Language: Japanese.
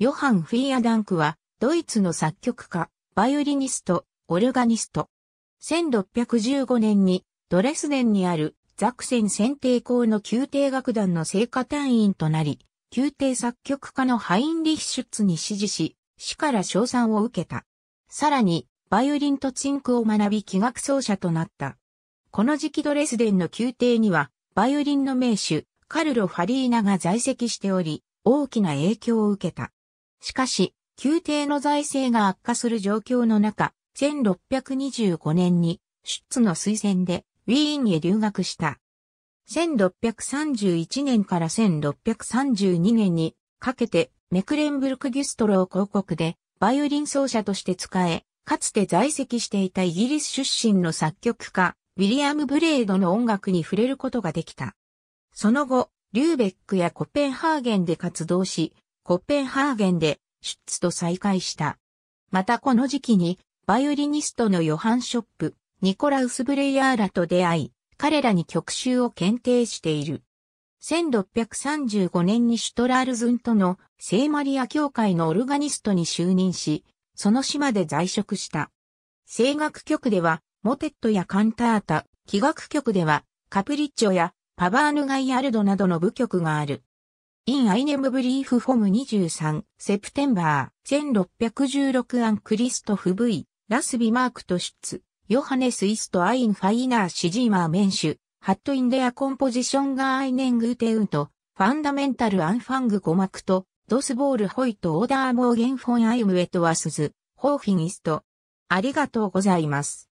ヨハン・フィーアダンクは、ドイツの作曲家、バイオリニスト、オルガニスト。1615年に、ドレスデンにあるザクセン選定校の宮廷楽団の聖歌隊員となり、宮廷作曲家のハインリヒシュッツに指示し、死から賞賛を受けた。さらに、バイオリンとチンクを学び器楽奏者となった。この時期ドレスデンの宮廷には、バイオリンの名手、カルロ・ファリーナが在籍しており、大きな影響を受けた。しかし、宮廷の財政が悪化する状況の中、1625年に、シュッツの推薦で、ウィーンへ留学した。1631年から1632年にかけてメクレンブルク・ギュストロー広告でバイオリン奏者として使え、かつて在籍していたイギリス出身の作曲家、ウィリアム・ブレードの音楽に触れることができた。その後、リューベックやコペンハーゲンで活動し、コッペンハーゲンでシュッツと再会した。またこの時期にバイオリニストのヨハン・ショップ、ニコラウス・ブレイヤーラと出会い、彼らに曲集を検定している。1635年にシュトラールズンとの聖マリア教会のオルガニストに就任し、その島で在職した。声楽曲では、モテットやカンタータ、器楽曲では、カプリッチョやパバーヌガイアルドなどの部曲がある。インアイネムブリーフフォーム23セプテンバー1616アンクリストフ V ラスビマークトとツ、ヨハネスイストアインファイナーシジーマーメンシュハットインデアコンポジションガーアイネングテウントファンダメンタルアンファングコマクトドスボールホイトオーダーモーゲンフォンアイムエトワスズホーフィンイストありがとうございます